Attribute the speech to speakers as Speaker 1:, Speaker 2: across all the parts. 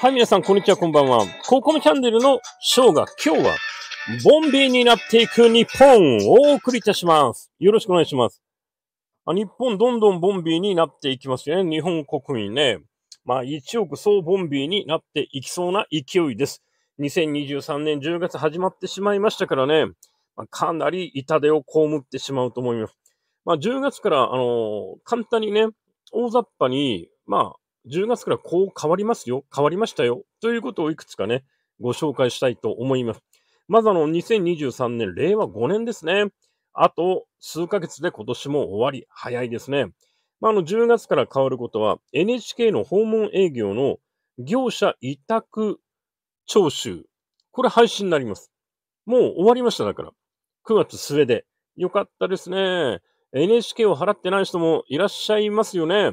Speaker 1: はい、皆さん、こんにちは、こんばんは。ココムチャンネルのショーが今日は、ボンビーになっていく日本をお送りいたします。よろしくお願いします。あ日本、どんどんボンビーになっていきますよね。日本国民ね。まあ、1億総ボンビーになっていきそうな勢いです。2023年10月始まってしまいましたからね。まあ、かなり痛手をこむってしまうと思います。まあ、10月から、あのー、簡単にね、大雑把に、まあ、10月からこう変わりますよ、変わりましたよ、ということをいくつかね、ご紹介したいと思います。まずあの、2023年、令和5年ですね。あと数ヶ月で今年も終わり、早いですね。まあ、あの、10月から変わることは、NHK の訪問営業の業者委託徴収。これ配信になります。もう終わりました、だから。9月末で。よかったですね。NHK を払ってない人もいらっしゃいますよね。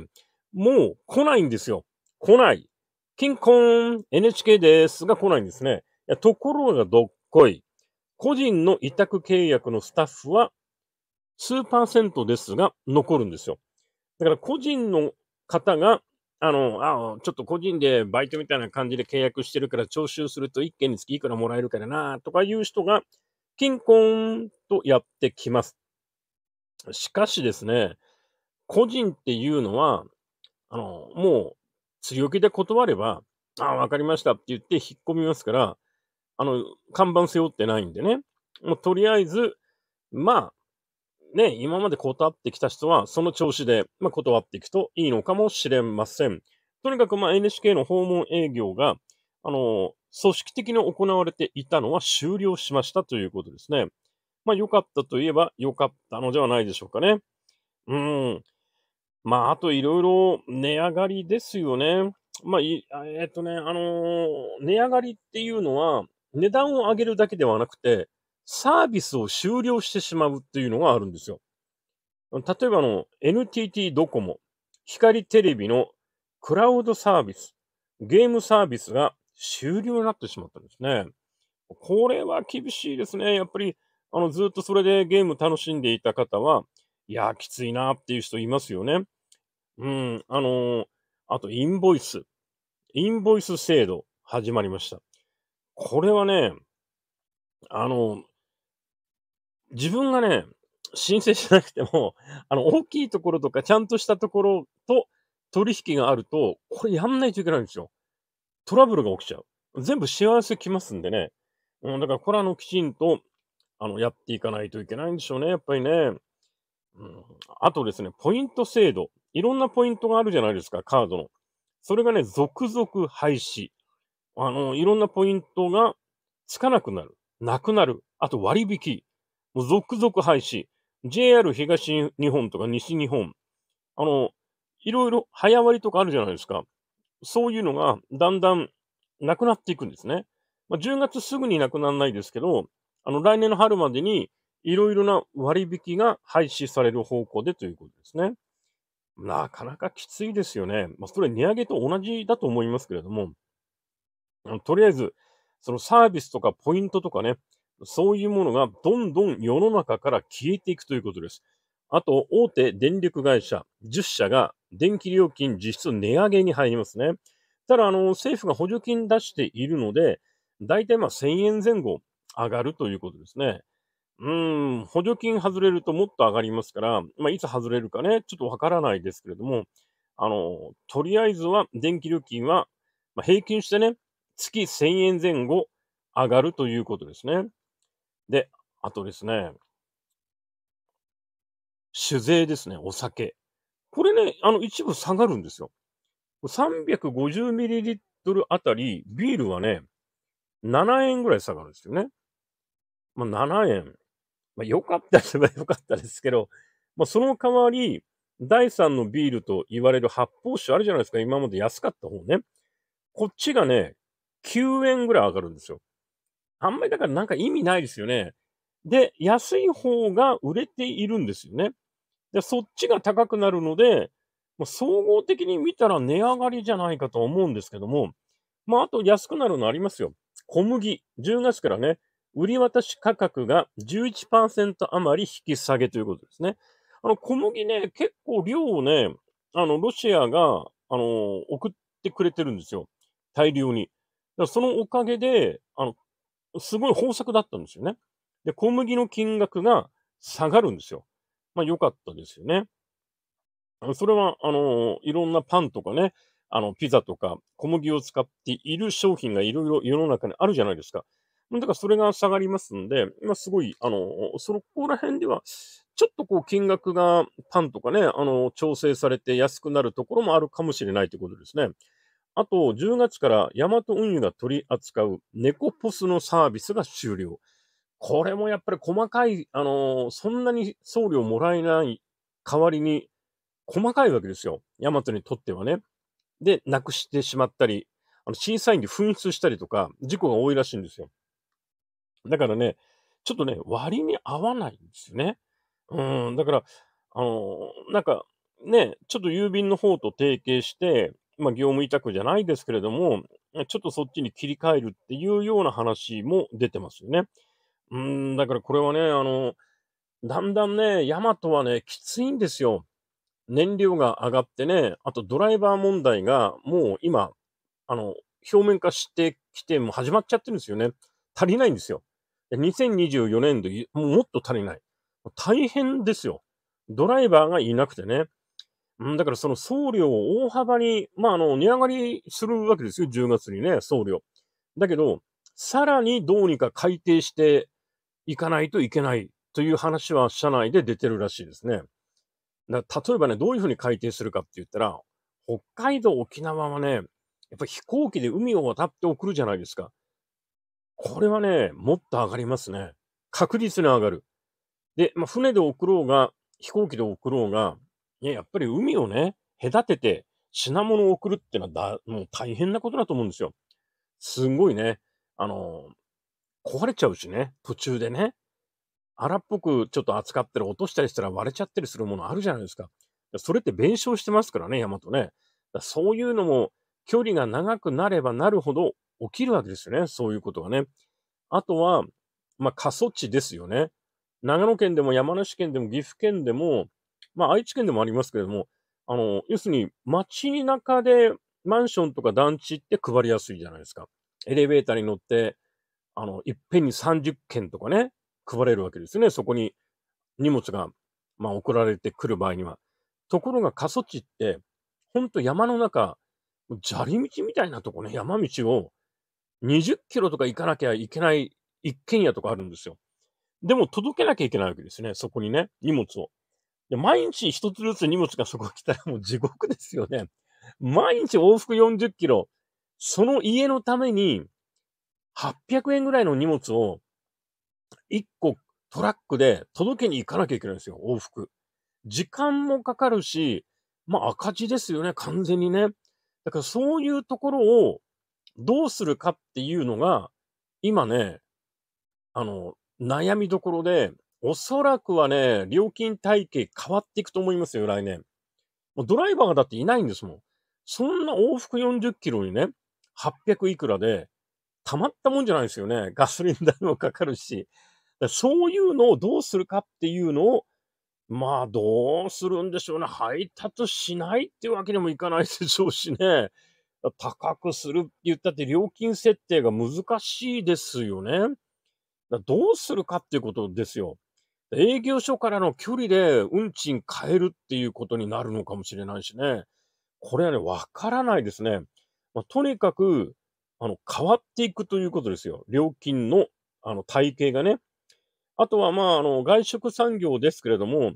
Speaker 1: もう来ないんですよ。来ない。キンコーン NHK ですが来ないんですね。いやところがどっこい。個人の委託契約のスタッフは数パーセントですが残るんですよ。だから個人の方が、あの、あちょっと個人でバイトみたいな感じで契約してるから徴収すると1件につきいくらもらえるからなとかいう人が、キンコーンとやってきます。しかしですね、個人っていうのは、あの、もう、強気で断れば、ああ、わかりましたって言って引っ込みますから、あの、看板背負ってないんでね。もうとりあえず、まあ、ね、今まで断ってきた人は、その調子で、まあ、断っていくといいのかもしれません。とにかく、まあ、NHK の訪問営業が、あの、組織的に行われていたのは終了しましたということですね。まあ、良かったといえば良かったのではないでしょうかね。うん。まあ、あといろいろ値上がりですよね。まあ、えっとね、あのー、値上がりっていうのは、値段を上げるだけではなくて、サービスを終了してしまうっていうのがあるんですよ。例えばの、NTT ドコモ、光テレビのクラウドサービス、ゲームサービスが終了になってしまったんですね。これは厳しいですね。やっぱり、あの、ずっとそれでゲーム楽しんでいた方は、いや、きついなっていう人いますよね。うん、あのー、あとインボイス。インボイス制度始まりました。これはね、あのー、自分がね、申請しなくても、あの、大きいところとか、ちゃんとしたところと取引があると、これやんないといけないんですよ。トラブルが起きちゃう。全部幸せ来ますんでね。うん、だからこれはあの、きちんと、あの、やっていかないといけないんでしょうね、やっぱりね。うん、あとですね、ポイント制度。いろんなポイントがあるじゃないですか、カードの。それがね、続々廃止。あの、いろんなポイントがつかなくなる。なくなる。あと割引。もう続々廃止。JR 東日本とか西日本。あの、いろいろ早割とかあるじゃないですか。そういうのがだんだんなくなっていくんですね。まあ、10月すぐになくならないですけど、あの、来年の春までにいろいろな割引が廃止される方向でということですね。なかなかきついですよね。まあ、それ値上げと同じだと思いますけれども、とりあえず、そのサービスとかポイントとかね、そういうものがどんどん世の中から消えていくということです。あと、大手電力会社10社が電気料金実質値上げに入りますね。ただ、あの、政府が補助金出しているので、大体まあ1000円前後上がるということですね。うん、補助金外れるともっと上がりますから、まあ、いつ外れるかね、ちょっとわからないですけれども、あの、とりあえずは電気料金は、まあ、平均してね、月1000円前後上がるということですね。で、あとですね、酒税ですね、お酒。これね、あの、一部下がるんですよ。350ml あたり、ビールはね、7円ぐらい下がるんですよね。まあ、7円。まあ、よかったですよかったですけど、まあ、その代わり、第三のビールと言われる発泡酒あるじゃないですか。今まで安かった方ね。こっちがね、9円ぐらい上がるんですよ。あんまりだからなんか意味ないですよね。で、安い方が売れているんですよね。で、そっちが高くなるので、まあ、総合的に見たら値上がりじゃないかと思うんですけども、まあ、あと安くなるのありますよ。小麦、10月からね、売り渡し価格が11%余り引き下げということですね。あの、小麦ね、結構量をね、あの、ロシアが、あの、送ってくれてるんですよ。大量に。だそのおかげで、あの、すごい豊作だったんですよね。で、小麦の金額が下がるんですよ。まあ、良かったですよね。それは、あの、いろんなパンとかね、あの、ピザとか、小麦を使っている商品がいろいろ世の中にあるじゃないですか。だからそれが下がりますんで、今すごい、あの、そこら辺では、ちょっとこう金額がパンとかね、あの、調整されて安くなるところもあるかもしれないということですね。あと、10月からヤマト運輸が取り扱う猫ポスのサービスが終了。これもやっぱり細かい、あのそんなに送料もらえない代わりに、細かいわけですよ。ヤマトにとってはね。で、なくしてしまったり、あの審査員で紛失したりとか、事故が多いらしいんですよ。だからね、ちょっとね、割に合わないんですよね。うん、だから、あのー、なんか、ね、ちょっと郵便の方と提携して、まあ、業務委託じゃないですけれども、ちょっとそっちに切り替えるっていうような話も出てますよね。うん、だからこれはね、あの、だんだんね、ヤマトはね、きついんですよ。燃料が上がってね、あとドライバー問題がもう今、あの、表面化してきて、もう始まっちゃってるんですよね。足りないんですよ。2024年度、もっと足りない。大変ですよ。ドライバーがいなくてね。だからその送料を大幅に、まあ、あの、値上がりするわけですよ。10月にね、送料。だけど、さらにどうにか改定していかないといけないという話は社内で出てるらしいですね。例えばね、どういうふうに改定するかって言ったら、北海道、沖縄はね、やっぱ飛行機で海を渡って送るじゃないですか。これはね、もっと上がりますね。確実に上がる。で、まあ、船で送ろうが、飛行機で送ろうが、いや、やっぱり海をね、隔てて品物を送るってのはだ、もう大変なことだと思うんですよ。すごいね、あのー、壊れちゃうしね、途中でね。荒っぽくちょっと扱ってる、落としたりしたら割れちゃったりするものあるじゃないですか。それって弁償してますからね、山とね。そういうのも距離が長くなればなるほど起きるわけですよね。そういうことがね。あとは、まあ、過疎地ですよね。長野県でも山梨県でも岐阜県でも、まあ、愛知県でもありますけれども、あの、要するに街の中でマンションとか団地って配りやすいじゃないですか。エレベーターに乗って、あの、いっぺんに30件とかね、配れるわけですよね。そこに荷物が、まあ、送られてくる場合には。ところが過疎地って、ほんと山の中、砂利道みたいなとこね、山道を20キロとか行かなきゃいけない一軒家とかあるんですよ。でも届けなきゃいけないわけですね、そこにね、荷物を。で毎日一つずつ荷物がそこ来たらもう地獄ですよね。毎日往復40キロ、その家のために800円ぐらいの荷物を1個トラックで届けに行かなきゃいけないんですよ、往復。時間もかかるし、まあ赤字ですよね、完全にね。だからそういうところをどうするかっていうのが、今ね、あの、悩みどころで、おそらくはね、料金体系変わっていくと思いますよ、来年。もうドライバーがだっていないんですもん。そんな往復40キロにね、800いくらで、たまったもんじゃないですよね。ガソリン代もかかるし。そういうのをどうするかっていうのを、まあ、どうするんでしょうね。配達しないっていうわけにもいかないでしょうしね。高くするって言ったって料金設定が難しいですよね。どうするかっていうことですよ。営業所からの距離で運賃変えるっていうことになるのかもしれないしね。これはね、わからないですね。まあ、とにかく、あの、変わっていくということですよ。料金の、あの、体系がね。あとは、まあ、あの、外食産業ですけれども、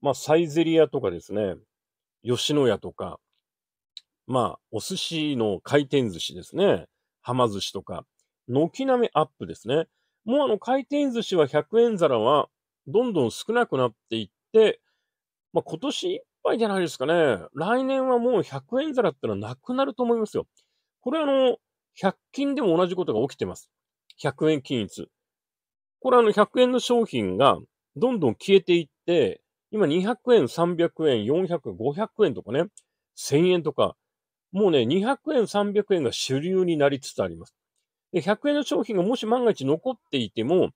Speaker 1: まあ、サイゼリアとかですね、吉野家とか、まあ、お寿司の回転寿司ですね。はま寿司とか、軒並みアップですね。もうあの回転寿司は100円皿はどんどん少なくなっていって、まあ、今年いっぱいじゃないですかね。来年はもう100円皿ってのはなくなると思いますよ。これあの、100均でも同じことが起きてます。100円均一。これあの100円の商品がどんどん消えていって、今200円、300円、400円、500円とかね、1000円とか、もうね、200円、300円が主流になりつつあります。で、100円の商品がもし万が一残っていても、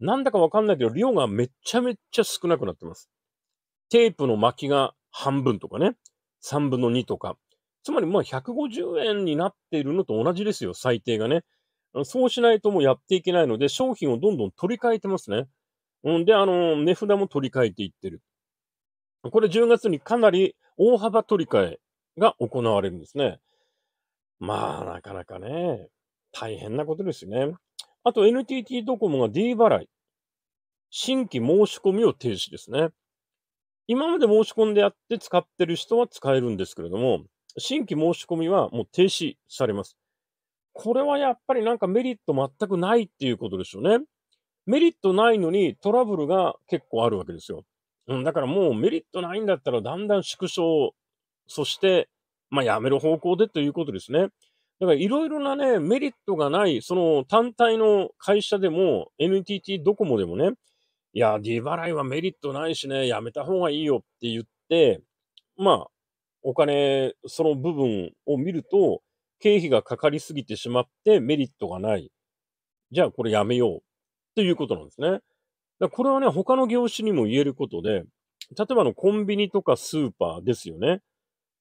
Speaker 1: なんだかわかんないけど、量がめちゃめちゃ少なくなってます。テープの巻きが半分とかね、3分の2とか。つまり、まあ、150円になっているのと同じですよ、最低がね。そうしないともうやっていけないので、商品をどんどん取り替えてますね。うんで、あの、値札も取り替えていってる。これ10月にかなり大幅取り替えが行われるんですね。まあ、なかなかね、大変なことですね。あと NTT ドコモが D 払い、新規申し込みを停止ですね。今まで申し込んでやって使ってる人は使えるんですけれども、新規申し込みはもう停止されます。これはやっぱりなんかメリット全くないっていうことでしょうね。メリットないのにトラブルが結構あるわけですよ。うん、だからもうメリットないんだったらだんだん縮小そして、まあ、やめる方向でということですね。だからいろいろなね、メリットがない、その単体の会社でも、NTT ドコモでもね、いや、D 払いはメリットないしね、やめた方がいいよって言って、まあ、お金、その部分を見ると、経費がかかりすぎてしまってメリットがない。じゃあこれやめようということなんですね。だこれはね、他の業種にも言えることで、例えばのコンビニとかスーパーですよね。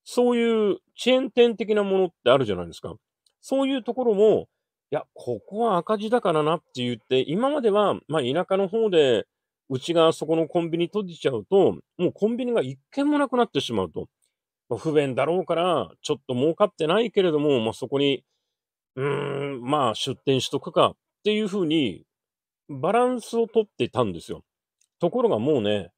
Speaker 1: そういうチェーン店的なものってあるじゃないですか。そういうところも、いや、ここは赤字だからなって言って、今までは、まあ田舎の方で、うちがそこのコンビニ閉じちゃうと、もうコンビニが一軒もなくなってしまうと。不便だろうから、ちょっと儲かってないけれども、まあそこに、うーん、まあ出店しとくかっていうふうに、バランスをとってたんですよ。ところがもうね、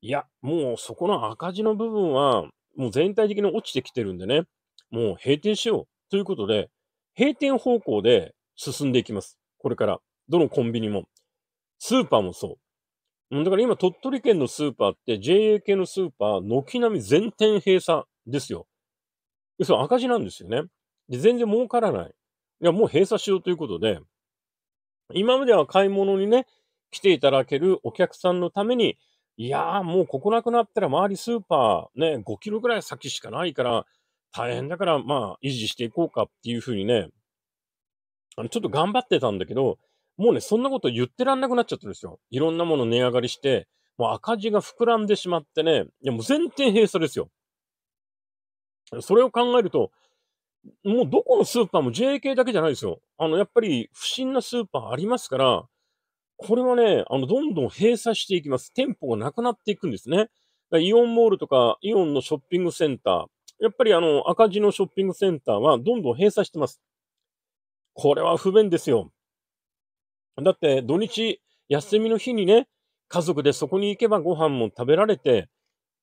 Speaker 1: いや、もうそこの赤字の部分は、もう全体的に落ちてきてるんでね、もう閉店しようということで、閉店方向で進んでいきます。これから。どのコンビニも。スーパーもそう。だから今、鳥取県のスーパーって JA 系のスーパー、軒並み全店閉鎖ですよ。そう、赤字なんですよね。で、全然儲からない。いや、もう閉鎖しようということで、今までは買い物にね、来ていただけるお客さんのために、いやー、もうここなくなったら周りスーパーね、5キロぐらい先しかないから、大変だから、まあ、維持していこうかっていうふうにね、あの、ちょっと頑張ってたんだけど、もうね、そんなこと言ってらんなくなっちゃったんですよ。いろんなもの値上がりして、もう赤字が膨らんでしまってね、いやもう全然閉鎖ですよ。それを考えると、もうどこのスーパーも JK だけじゃないですよ。あの、やっぱり不審なスーパーありますから、これはね、あの、どんどん閉鎖していきます。店舗がなくなっていくんですね。イオンモールとか、イオンのショッピングセンター、やっぱりあの、赤字のショッピングセンターはどんどん閉鎖してます。これは不便ですよ。だって、土日、休みの日にね、家族でそこに行けばご飯も食べられて、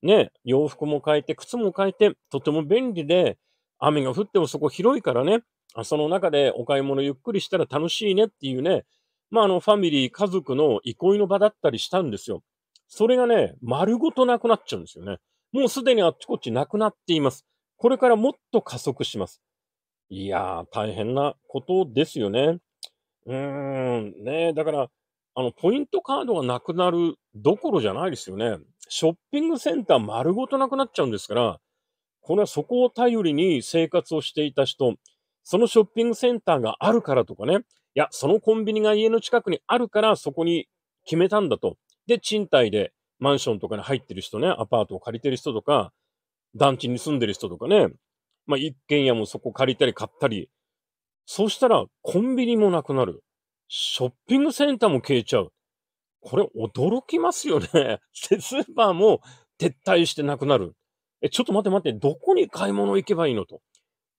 Speaker 1: ね、洋服も変えて、靴も変えて、とても便利で、雨が降ってもそこ広いからね、その中でお買い物ゆっくりしたら楽しいねっていうね、まあ、あの、ファミリー、家族の憩いの場だったりしたんですよ。それがね、丸ごとなくなっちゃうんですよね。もうすでにあっちこっちなくなっています。これからもっと加速します。いやー、大変なことですよね。うーん、ねだから、あの、ポイントカードがなくなるどころじゃないですよね。ショッピングセンター丸ごとなくなっちゃうんですから、これはそこを頼りに生活をしていた人、そのショッピングセンターがあるからとかね、や、そのコンビニが家の近くにあるから、そこに決めたんだと。で、賃貸でマンションとかに入ってる人ね、アパートを借りてる人とか、団地に住んでる人とかね、まあ、一軒家もそこ借りたり買ったり。そうしたら、コンビニもなくなる。ショッピングセンターも消えちゃう。これ驚きますよね。スーパーも撤退してなくなる。え、ちょっと待って待って、どこに買い物行けばいいのと。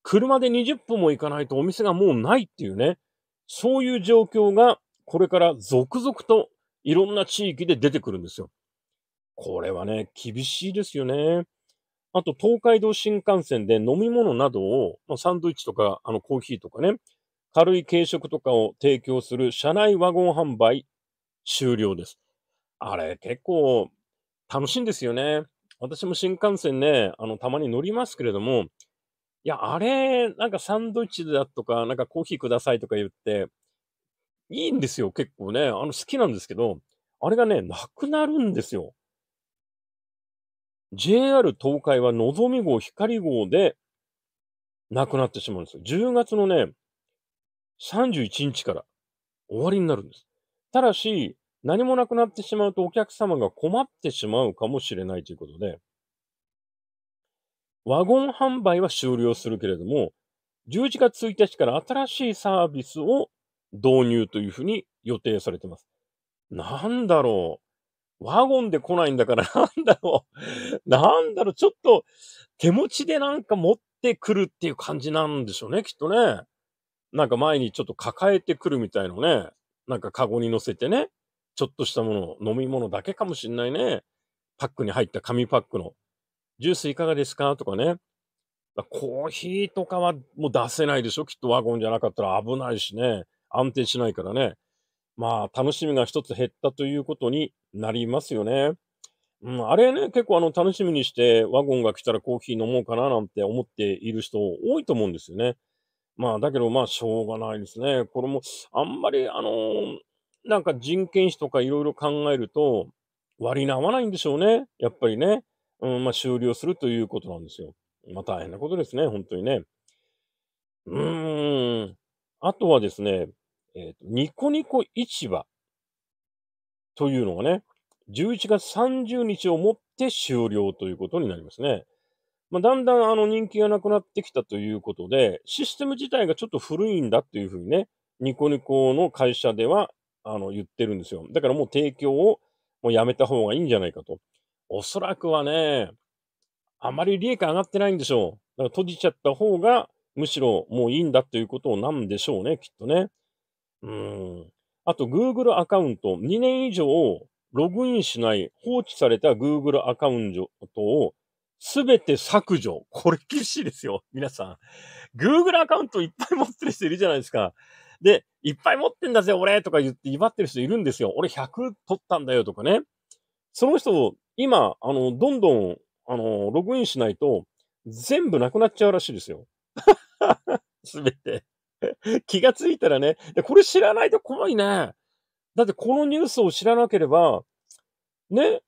Speaker 1: 車で20分も行かないとお店がもうないっていうね。そういう状況がこれから続々といろんな地域で出てくるんですよ。これはね、厳しいですよね。あと、東海道新幹線で飲み物などを、サンドイッチとか、あの、コーヒーとかね、軽い軽食とかを提供する車内ワゴン販売終了です。あれ、結構楽しいんですよね。私も新幹線ね、あの、たまに乗りますけれども、いや、あれ、なんかサンドイッチだとか、なんかコーヒーくださいとか言って、いいんですよ、結構ね。あの、好きなんですけど、あれがね、なくなるんですよ。JR 東海はのぞみ号、光号で、なくなってしまうんですよ。10月のね、31日から終わりになるんです。ただし、何もなくなってしまうとお客様が困ってしまうかもしれないということで、ワゴン販売は終了するけれども、11月1日から新しいサービスを導入というふうに予定されています。なんだろう。ワゴンで来ないんだから なんだろう。なんだろう。ちょっと手持ちでなんか持ってくるっていう感じなんでしょうね、きっとね。なんか前にちょっと抱えてくるみたいのね。なんかカゴに乗せてね。ちょっとしたもの、飲み物だけかもしんないね。パックに入った紙パックのジュースいかがですかとかね。コーヒーとかはもう出せないでしょきっとワゴンじゃなかったら危ないしね。安定しないからね。まあ、楽しみが一つ減ったということになりますよね。うん、あれね、結構あの、楽しみにしてワゴンが来たらコーヒー飲もうかななんて思っている人多いと思うんですよね。まあ、だけどまあ、しょうがないですね。これも、あんまりあのー、なんか人件費とかいろいろ考えると、割に合わないんでしょうね。やっぱりね。うん、まあ、終了するということなんですよ。まあ、大変なことですね、本当にね。うーん。あとはですね、えっ、ー、と、ニコニコ市場というのがね、11月30日をもって終了ということになりますね。まあ、だんだんあの人気がなくなってきたということで、システム自体がちょっと古いんだというふうにね、ニコニコの会社ではあの言ってるんですよ。だからもう提供をもうやめた方がいいんじゃないかと。おそらくはね、あまり利益上がってないんでしょう。だから閉じちゃった方が、むしろもういいんだということなんでしょうね、きっとね。うん。あと、Google アカウント、2年以上、ログインしない、放置された Google アカウントを、すべて削除。これ厳しいですよ、皆さん。Google アカウントいっぱい持ってる人いるじゃないですか。で、いっぱい持ってんだぜ、俺とか言って威張ってる人いるんですよ。俺100取ったんだよとかね。その人、今、あの、どんどん、あの、ログインしないと、全部なくなっちゃうらしいですよ。す べて 気がついたらね。これ知らないと怖いね。だってこのニュースを知らなければ、ね、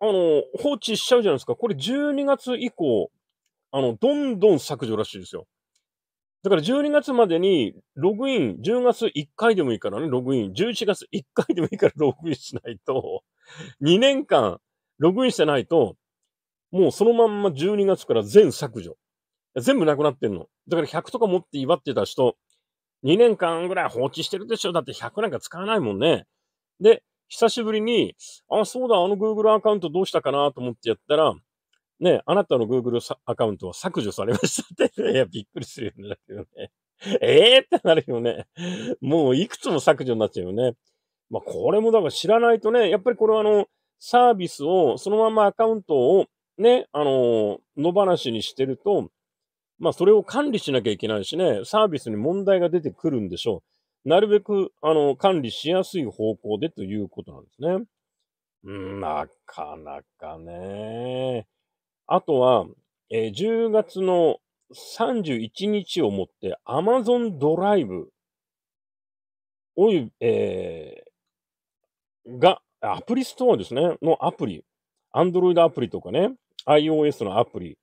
Speaker 1: あの、放置しちゃうじゃないですか。これ12月以降、あの、どんどん削除らしいですよ。だから12月までにログイン、10月1回でもいいからね、ログイン、11月1回でもいいからログインしないと、2 年間ログインしてないと、もうそのまんま12月から全削除。全部なくなってんの。だから100とか持って祝ってた人、2年間ぐらい放置してるでしょだって100なんか使わないもんね。で、久しぶりに、あ、そうだ、あの Google アカウントどうしたかなと思ってやったら、ね、あなたの Google アカウントは削除されましたって、ね。いや、びっくりするよね。ええー、ってなるよね。もういくつも削除になっちゃうよね。まあ、これもだから知らないとね、やっぱりこれはあの、サービスを、そのままアカウントをね、あの、野放しにしてると、まあ、それを管理しなきゃいけないしね、サービスに問題が出てくるんでしょう。なるべく、あの、管理しやすい方向でということなんですね。なかなかね。あとは、えー、10月の31日をもって Amazon ドライブおい、えー、が、アプリストアですね、のアプリ、Android アプリとかね、iOS のアプリ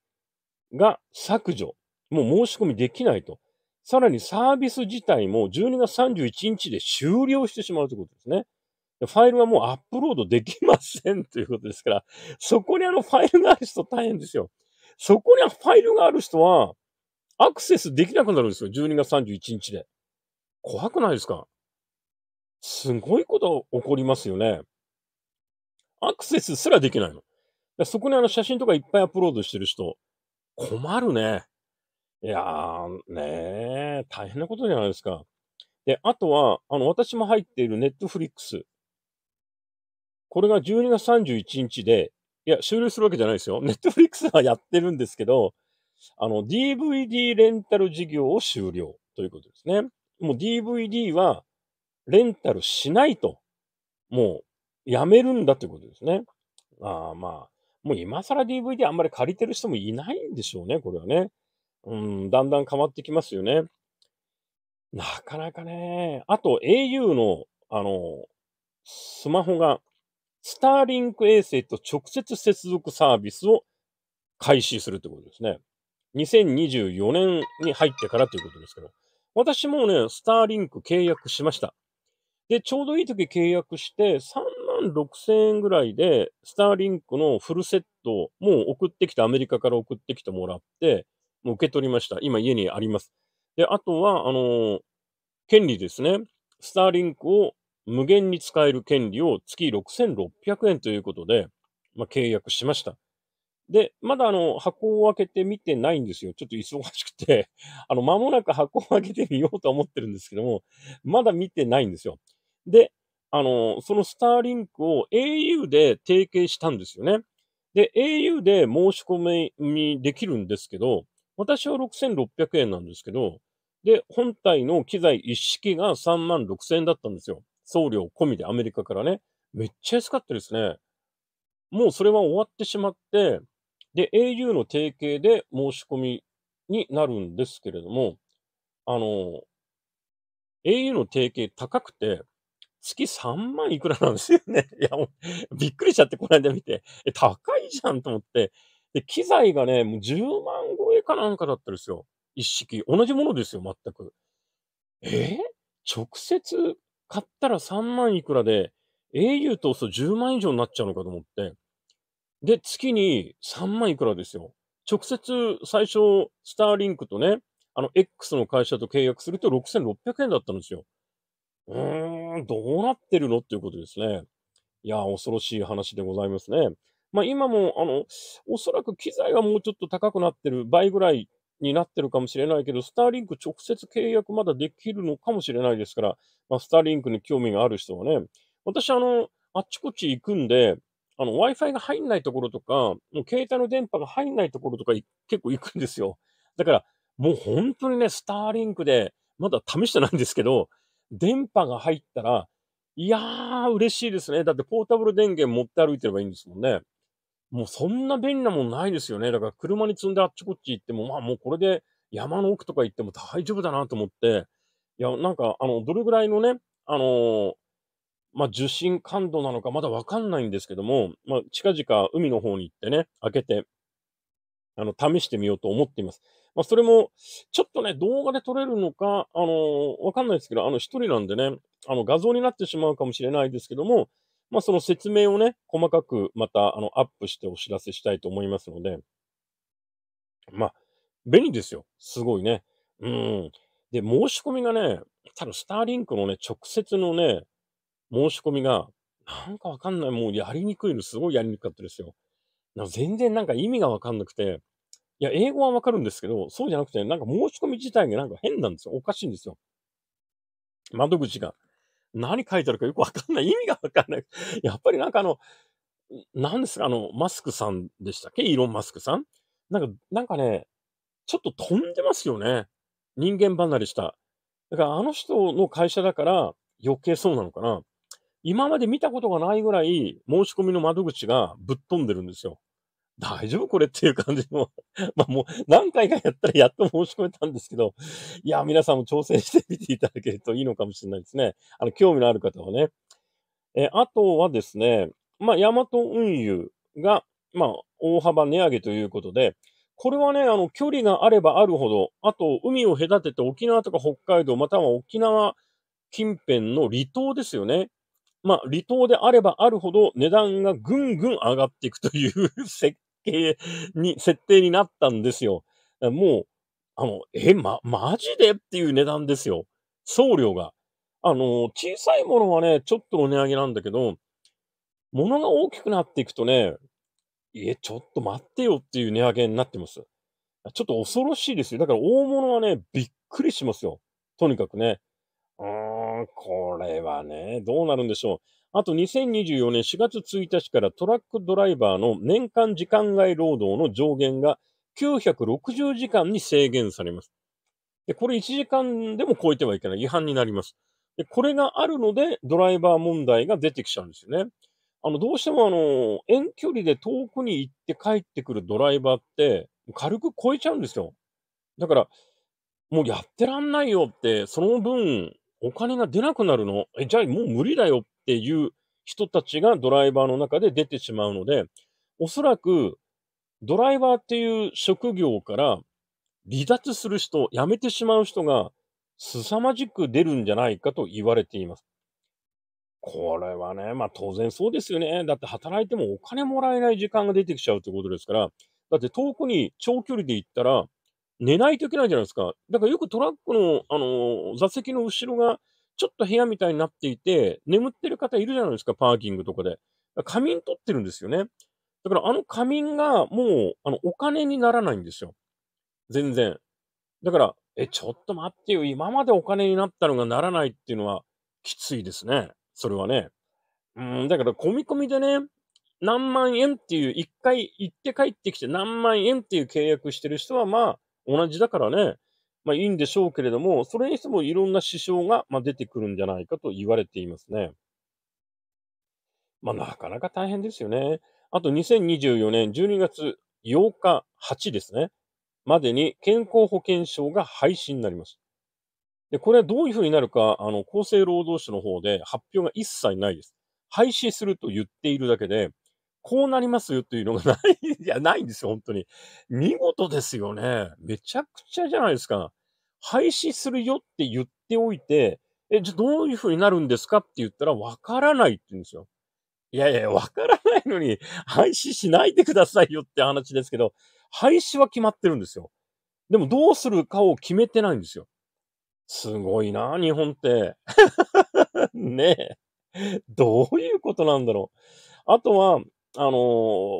Speaker 1: が削除。もう申し込みできないと。さらにサービス自体も12月31日で終了してしまうということですね。ファイルはもうアップロードできませんということですから、そこにあのファイルがある人大変ですよ。そこにファイルがある人はアクセスできなくなるんですよ。12月31日で。怖くないですかすごいこと起こりますよね。アクセスすらできないの。そこにあの写真とかいっぱいアップロードしてる人、困るね。いやー、ねー、大変なことじゃないですか。で、あとは、あの、私も入っているネットフリックス。これが12月31日で、いや、終了するわけじゃないですよ。ネットフリックスはやってるんですけど、あの、DVD レンタル事業を終了ということですね。もう DVD はレンタルしないと、もうやめるんだということですね。あまあ、もう今更 DVD あんまり借りてる人もいないんでしょうね、これはね。うん、だんだん変わってきますよね。なかなかね。あと、au の、あの、スマホが、スターリンク衛星と直接接続サービスを開始するってことですね。2024年に入ってからということですけど、私もね、スターリンク契約しました。で、ちょうどいい時契約して、3万6千円ぐらいで、スターリンクのフルセット、もう送ってきて、アメリカから送ってきてもらって、もう受け取りました。今家にあります。で、あとは、あのー、権利ですね。スターリンクを無限に使える権利を月6600円ということで、まあ、契約しました。で、まだあの、箱を開けて見てないんですよ。ちょっと忙しくて あの、間もなく箱を開けてみようと思ってるんですけども、まだ見てないんですよ。で、あの、そのスターリンクを au で提携したんですよね。で、au で申し込みできるんですけど、私は6600円なんですけど、で、本体の機材一式が3万6000円だったんですよ。送料込みでアメリカからね。めっちゃ安かったですね。もうそれは終わってしまって、で、au の提携で申し込みになるんですけれども、あの、au の提携高くて、月3万いくらなんですよね。いや、もう、びっくりしちゃって、この間見て。え、高いじゃんと思って。で、機材がね、もう10万超えかなんかだったんですよ。一式。同じものですよ、全く。えー、直接買ったら3万いくらで、au 通すと10万以上になっちゃうのかと思って。で、月に3万いくらですよ。直接最初、スターリンクとね、あの、X の会社と契約すると6600円だったんですよ。うーん、どうなってるのっていうことですね。いや、恐ろしい話でございますね。まあ今も、あの、おそらく機材はもうちょっと高くなってる、倍ぐらいになってるかもしれないけど、スターリンク直接契約まだできるのかもしれないですから、まあ、スターリンクに興味がある人はね、私、あの、あっちこっち行くんで、あの、Wi-Fi が入んないところとか、もう携帯の電波が入んないところとか結構行くんですよ。だから、もう本当にね、スターリンクで、まだ試してないんですけど、電波が入ったら、いやー、嬉しいですね。だってポータブル電源持って歩いてればいいんですもんね。もうそんな便利なもんないですよね。だから車に積んであっちこっち行っても、まあもうこれで山の奥とか行っても大丈夫だなと思って、いや、なんか、あの、どれぐらいのね、あのー、まあ、受信感度なのかまだわかんないんですけども、まあ、近々海の方に行ってね、開けて、あの、試してみようと思っています。まあ、それも、ちょっとね、動画で撮れるのか、あのー、わかんないですけど、あの、一人なんでね、あの、画像になってしまうかもしれないですけども、まあ、その説明をね、細かくまた、あの、アップしてお知らせしたいと思いますので、まあ、便利ですよ。すごいね。うん。で、申し込みがね、多分スターリンクのね、直接のね、申し込みが、なんかわかんない。もうやりにくいの、すごいやりにくかったですよ。なんか全然なんか意味がわかんなくて、いや、英語はわかるんですけど、そうじゃなくて、なんか申し込み自体がなんか変なんですよ。おかしいんですよ。窓口が。何書いてあるかよくわかんない。意味がわかんない。やっぱりなんかあの、何ですか、あの、マスクさんでしたっけイーロン・マスクさんなんか、なんかね、ちょっと飛んでますよね。人間離れした。だからあの人の会社だから余計そうなのかな。今まで見たことがないぐらい申し込みの窓口がぶっ飛んでるんですよ。大丈夫これっていう感じの まあもう何回かやったらやっと申し込めたんですけど、いや、皆さんも挑戦してみていただけるといいのかもしれないですね。あの、興味のある方はね。え、あとはですね、まあ、ヤマト運輸が、まあ、大幅値上げということで、これはね、あの、距離があればあるほど、あと、海を隔てて沖縄とか北海道、または沖縄近辺の離島ですよね。まあ、離島であればあるほど値段がぐんぐん上がっていくという設計に、設定になったんですよ。もう、あの、え、ま、マジでっていう値段ですよ。送料が。あの、小さいものはね、ちょっとお値上げなんだけど、物が大きくなっていくとね、え、ちょっと待ってよっていう値上げになってます。ちょっと恐ろしいですよ。だから大物はね、びっくりしますよ。とにかくね。これはね、どうなるんでしょう。あと2024年4月1日からトラックドライバーの年間時間外労働の上限が960時間に制限されます。で、これ1時間でも超えてはいけない違反になります。で、これがあるのでドライバー問題が出てきちゃうんですよね。あの、どうしてもあの、遠距離で遠くに行って帰ってくるドライバーって軽く超えちゃうんですよ。だから、もうやってらんないよって、その分、お金が出なくなるのえ、じゃあもう無理だよっていう人たちがドライバーの中で出てしまうので、おそらくドライバーっていう職業から離脱する人、辞めてしまう人が凄まじく出るんじゃないかと言われています。これはね、まあ当然そうですよね。だって働いてもお金もらえない時間が出てきちゃうってことですから、だって遠くに長距離で行ったら、寝ないといけないじゃないですか。だからよくトラックの、あの、座席の後ろが、ちょっと部屋みたいになっていて、眠ってる方いるじゃないですか、パーキングとかで。仮眠取ってるんですよね。だからあの仮眠がもう、あの、お金にならないんですよ。全然。だから、え、ちょっと待ってよ、今までお金になったのがならないっていうのは、きついですね。それはね。うん、だから、込み込みでね、何万円っていう、一回行って帰ってきて何万円っていう契約してる人は、まあ、同じだからね、まあいいんでしょうけれども、それにしてもいろんな支障が、まあ、出てくるんじゃないかと言われていますね。まあなかなか大変ですよね。あと2024年12月8日8ですね、までに健康保険証が廃止になります。で、これはどういうふうになるか、あの、厚生労働省の方で発表が一切ないです。廃止すると言っているだけで、こうなりますよっていうのがない、いや、ないんですよ、本当に。見事ですよね。めちゃくちゃじゃないですか。廃止するよって言っておいて、え、じゃどういう風になるんですかって言ったら、わからないって言うんですよ。いやいや、わからないのに、廃止しないでくださいよって話ですけど、廃止は決まってるんですよ。でも、どうするかを決めてないんですよ。すごいな、日本って。ねえ。どういうことなんだろう。あとは、あの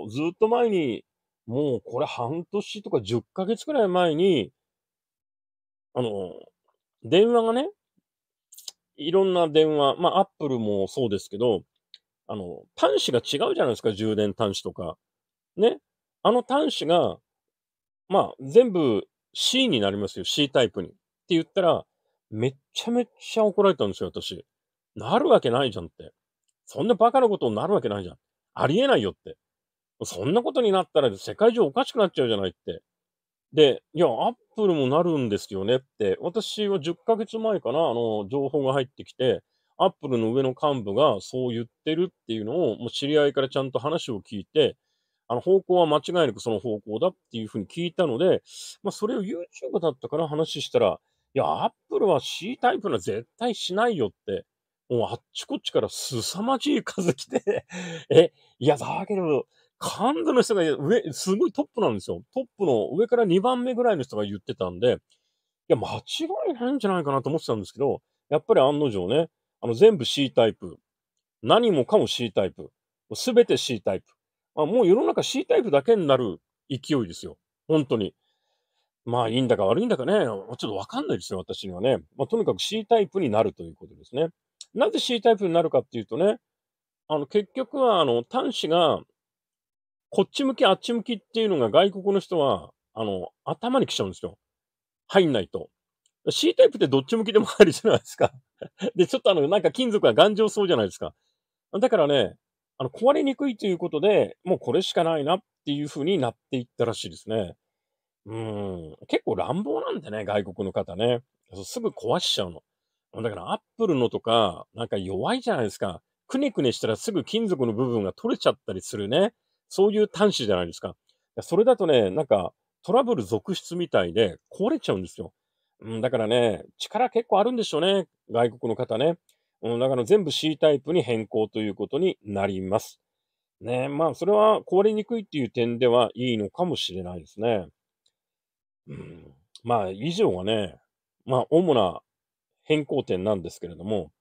Speaker 1: ー、ずっと前に、もうこれ半年とか10ヶ月くらい前に、あのー、電話がね、いろんな電話、まあ、アップルもそうですけど、あの、端子が違うじゃないですか、充電端子とか。ね。あの端子が、まあ、全部 C になりますよ、C タイプに。って言ったら、めっちゃめっちゃ怒られたんですよ、私。なるわけないじゃんって。そんなバカなことになるわけないじゃん。ありえないよって。そんなことになったら世界中おかしくなっちゃうじゃないって。で、いや、アップルもなるんですよねって、私は10ヶ月前かな、あの、情報が入ってきて、アップルの上の幹部がそう言ってるっていうのを、もう知り合いからちゃんと話を聞いて、あの、方向は間違いなくその方向だっていうふうに聞いたので、まあ、それを YouTube だったから話したら、いや、アップルは C タイプなら絶対しないよって、もうあっちこっちから凄まじい数来て え、いや、だけど、幹部の人が上、すごいトップなんですよ。トップの上から2番目ぐらいの人が言ってたんで、いや、間違いないんじゃないかなと思ってたんですけど、やっぱり案の定ね、あの、全部 C タイプ。何もかも C タイプ。すべて C タイプ。あもう世の中 C タイプだけになる勢いですよ。本当に。まあ、いいんだか悪いんだかね、ちょっとわかんないですよ、私にはね。まあ、とにかく C タイプになるということですね。なぜ C タイプになるかっていうとね、あの、結局は、あの、端子が、こっち向き、あっち向きっていうのが外国の人は、あの、頭に来ちゃうんですよ。入んないと。C タイプってどっち向きでも入るじゃないですか。で、ちょっとあの、なんか金属が頑丈そうじゃないですか。だからね、あの、壊れにくいということで、もうこれしかないなっていうふうになっていったらしいですね。うん。結構乱暴なんでね、外国の方ね。すぐ壊しちゃうの。だからアップルのとか、なんか弱いじゃないですか。くねくねしたらすぐ金属の部分が取れちゃったりするね。そういう端子じゃないですか。それだとね、なんかトラブル続出みたいで壊れちゃうんですよ。うん、だからね、力結構あるんでしょうね。外国の方ね。うん、だから全部 C タイプに変更ということになります。ねまあ、それは壊れにくいっていう点ではいいのかもしれないですね。うん、まあ、以上がね、まあ、主な変更点なんですけれども、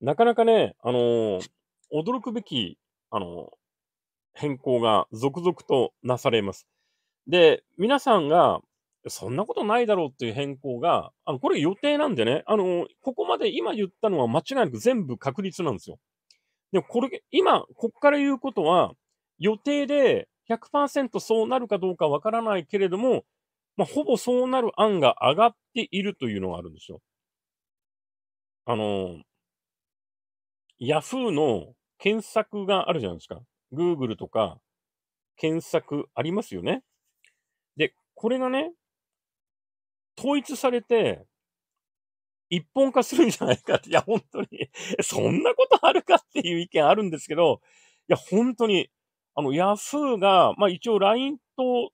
Speaker 1: なかなかね、あのー、驚くべき、あのー、変更が続々となされます。で、皆さんが、そんなことないだろうっていう変更が、あの、これ予定なんでね、あのー、ここまで今言ったのは間違いなく全部確率なんですよ。でもこれ、今、こっから言うことは、予定で100%そうなるかどうかわからないけれども、まあ、ほぼそうなる案が上がっているというのがあるんですよ。あの、ヤフーの検索があるじゃないですか。Google とか検索ありますよね。で、これがね、統一されて、一本化するんじゃないかって。いや、本当にそんなことあるかっていう意見あるんですけど、いや、本当に、あの、ヤフーが、まあ一応 LINE と、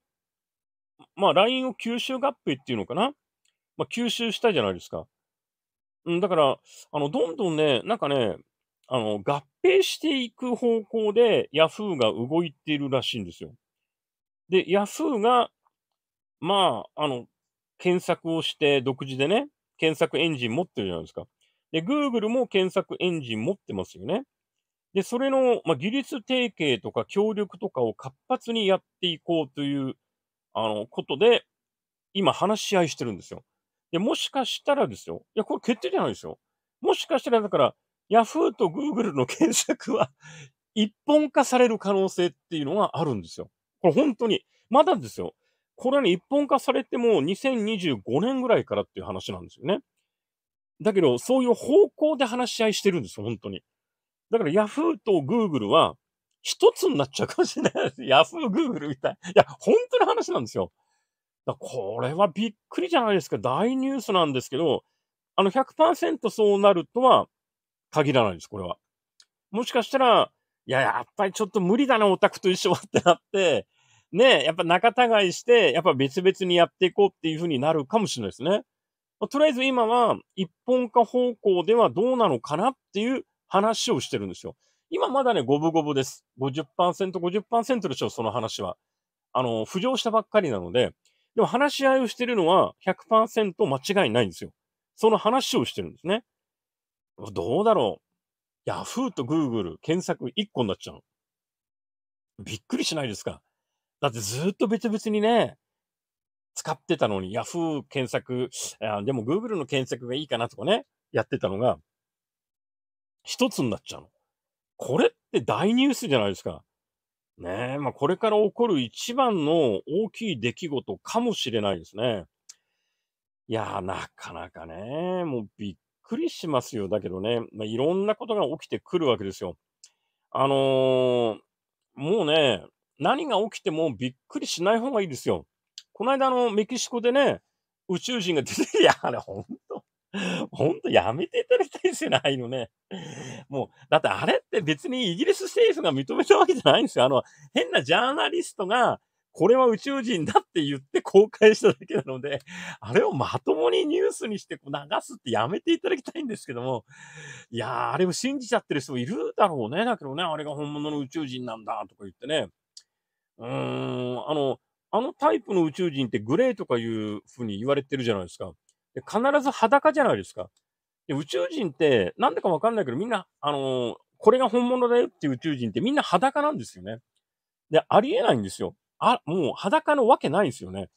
Speaker 1: まあ LINE を吸収合併っていうのかなまあ吸収したじゃないですか。うん、だから、あの、どんどんね、なんかね、あの、合併していく方向でヤフーが動いているらしいんですよ。で、ヤフーが、まあ、あの、検索をして独自でね、検索エンジン持ってるじゃないですか。で、Google も検索エンジン持ってますよね。で、それの、まあ、技術提携とか協力とかを活発にやっていこうという、あの、ことで、今話し合いしてるんですよ。いや、もしかしたらですよ。いや、これ決定じゃないですよ。もしかしたら、だから、ヤフーとグーグルの検索は一本化される可能性っていうのがあるんですよ。これ本当に。まだですよ。これはね、一本化されても2025年ぐらいからっていう話なんですよね。だけど、そういう方向で話し合いしてるんですよ、本当に。だから、ヤフーとグーグルは、一つになっちゃうかもしれないです。ヤフー、グーグルみたい。いや、本当の話なんですよ。これはびっくりじゃないですか。大ニュースなんですけど、あの100%そうなるとは限らないです、これは。もしかしたら、いや、やっぱりちょっと無理だな、オタクと一緒はってなって、ね、やっぱ仲違いして、やっぱ別々にやっていこうっていうふうになるかもしれないですね。まあ、とりあえず今は一本化方向ではどうなのかなっていう話をしてるんですよ。今まだね、五分五分です。50%、50%でしょ、その話は。あの、浮上したばっかりなので、でも話し合いをしてるのは100%間違いないんですよ。その話をしてるんですね。どうだろう。Yahoo と Google 検索1個になっちゃう。びっくりしないですか。だってずっと別々にね、使ってたのに Yahoo 検索、でも Google の検索がいいかなとかね、やってたのが、一つになっちゃうの。これって大ニュースじゃないですか。ねえ、まあ、これから起こる一番の大きい出来事かもしれないですね。いやー、なかなかね、もうびっくりしますよ。だけどね、まあ、いろんなことが起きてくるわけですよ。あのー、もうね、何が起きてもびっくりしない方がいいですよ。この間、あの、メキシコでね、宇宙人が出て、いや、あれ、本 ほんとやめていただきたいですよね、ああいうのね。もう、だってあれって別にイギリス政府が認めたわけじゃないんですよ。あの、変なジャーナリストが、これは宇宙人だって言って公開しただけなので、あれをまともにニュースにして流すってやめていただきたいんですけども、いやー、あれを信じちゃってる人もいるだろうね。だけどね、あれが本物の宇宙人なんだとか言ってね。うーん、あの、あのタイプの宇宙人ってグレーとかいうふうに言われてるじゃないですか。で必ず裸じゃないですか。で宇宙人って、なんでかわかんないけど、みんな、あのー、これが本物だよっていう宇宙人ってみんな裸なんですよね。で、ありえないんですよ。あ、もう裸のわけないんですよね。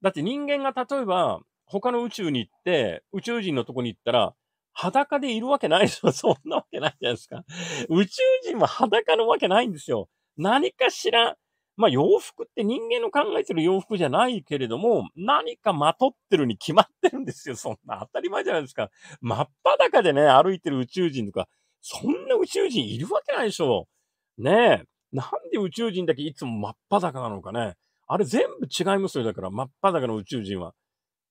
Speaker 1: だって人間が例えば、他の宇宙に行って、宇宙人のとこに行ったら、裸でいるわけないでしょ。そんなわけないじゃないですか。宇宙人は裸のわけないんですよ。何かしら、まあ洋服って人間の考えてる洋服じゃないけれども、何かまとってるに決まってるんですよ。そんな当たり前じゃないですか。真っ裸でね、歩いてる宇宙人とか、そんな宇宙人いるわけないでしょ。ねえ。なんで宇宙人だけいつも真っ裸なのかね。あれ全部違いますよ。だから真っ裸の宇宙人は。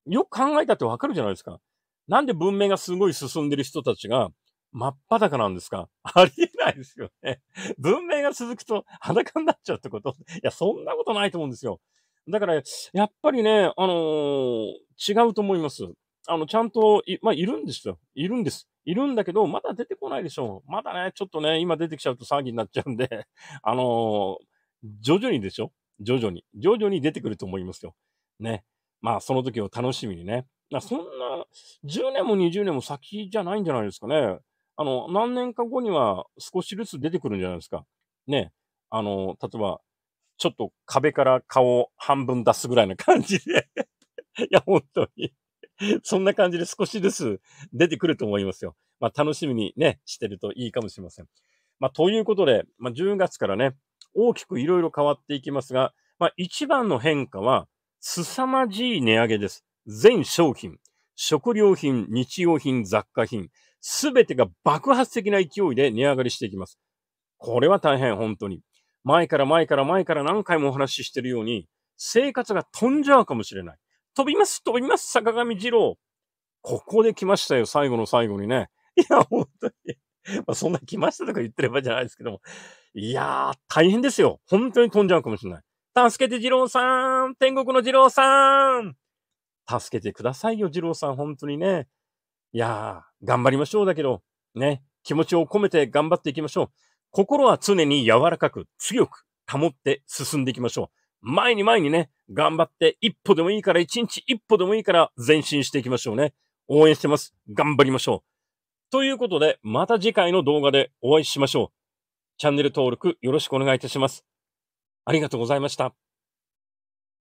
Speaker 1: よく考えたってわかるじゃないですか。なんで文明がすごい進んでる人たちが、真っ裸なんですか ありえないですよね。文明が続くと裸になっちゃうってこといや、そんなことないと思うんですよ。だから、やっぱりね、あのー、違うと思います。あの、ちゃんとい、まあ、いるんですよ。いるんです。いるんだけど、まだ出てこないでしょう。まだね、ちょっとね、今出てきちゃうと騒ぎになっちゃうんで、あのー、徐々にでしょ徐々に。徐々に出てくると思いますよ。ね。まあ、その時を楽しみにね。そんな、10年も20年も先じゃないんじゃないですかね。あの、何年か後には少しずつ出てくるんじゃないですか。ね。あの、例えば、ちょっと壁から顔を半分出すぐらいな感じで いや、本当にそんな感じで少しずつ出てくると思いますよ。まあ、楽しみにね、してるといいかもしれません。まあ、ということで、まあ、10月からね、大きくいろいろ変わっていきますが、まあ、一番の変化は、凄まじい値上げです。全商品、食料品、日用品、雑貨品、すべてが爆発的な勢いで値上がりしていきます。これは大変、本当に。前から前から前から何回もお話ししてるように、生活が飛んじゃうかもしれない。飛びます、飛びます、坂上二郎。ここで来ましたよ、最後の最後にね。いや、本当に。まあ、そんな来ましたとか言ってればじゃないですけども。いやー、大変ですよ。本当に飛んじゃうかもしれない。助けて二郎さん天国の二郎さん助けてくださいよ、二郎さん。本当にね。いやー、頑張りましょうだけど、ね、気持ちを込めて頑張っていきましょう。心は常に柔らかく、強く保って進んでいきましょう。前に前にね、頑張って一歩でもいいから、一日一歩でもいいから前進していきましょうね。応援してます。頑張りましょう。ということで、また次回の動画でお会いしましょう。チャンネル登録よろしくお願いいたします。ありがとうございました。